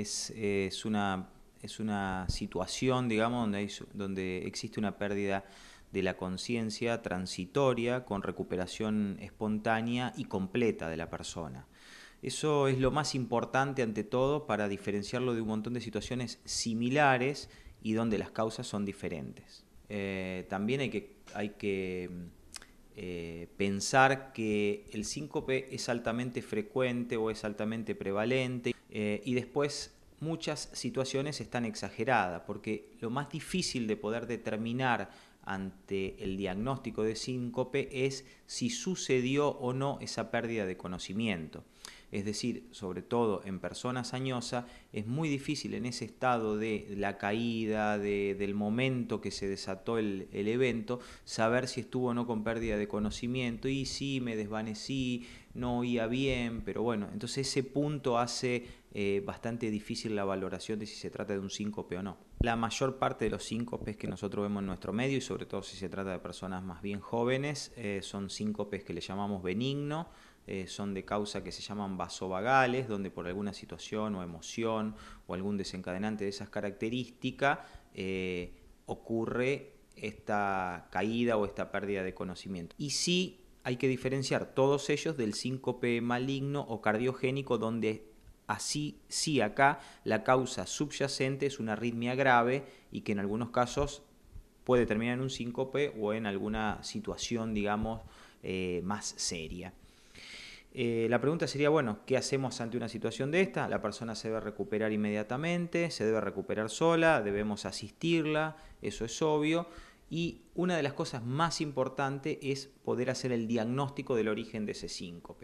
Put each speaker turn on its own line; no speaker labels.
es, una, es una situación, digamos, donde, donde existe una pérdida de la conciencia transitoria con recuperación espontánea y completa de la persona. Eso es lo más importante ante todo para diferenciarlo de un montón de situaciones similares y donde las causas son diferentes. Eh, también hay que, hay que eh, pensar que el síncope es altamente frecuente o es altamente prevalente eh, y después muchas situaciones están exageradas, porque lo más difícil de poder determinar ante el diagnóstico de síncope es si sucedió o no esa pérdida de conocimiento. Es decir, sobre todo en personas añosas, es muy difícil en ese estado de la caída, del momento que se desató el, el, evento, saber si estuvo o no con pérdida de conocimiento y si me desvanecí, no oía bien, pero bueno, entonces ese punto hace eh, bastante difícil la valoración de si se trata de un síncope o no. La mayor parte de los síncopes que nosotros vemos en nuestro medio, y sobre todo si se trata de personas más bien jóvenes, eh, son síncopes que le llamamos benigno, eh, son de causa que se llaman vasovagales, donde por alguna situación o emoción o algún desencadenante de esas características ocurre esta caída o esta pérdida de conocimiento. Y sí hay que diferenciar todos ellos del síncope maligno o cardiogénico donde así sí acá la causa subyacente es una arritmia grave y que en algunos casos puede terminar en un síncope o en alguna situación digamos eh, más seria. Eh, la pregunta sería, bueno, ¿qué hacemos ante una situación de esta? La persona se debe recuperar inmediatamente, se debe recuperar sola, debemos asistirla, eso es obvio y una de las cosas más importantes es poder hacer el diagnóstico del origen de ese síncope.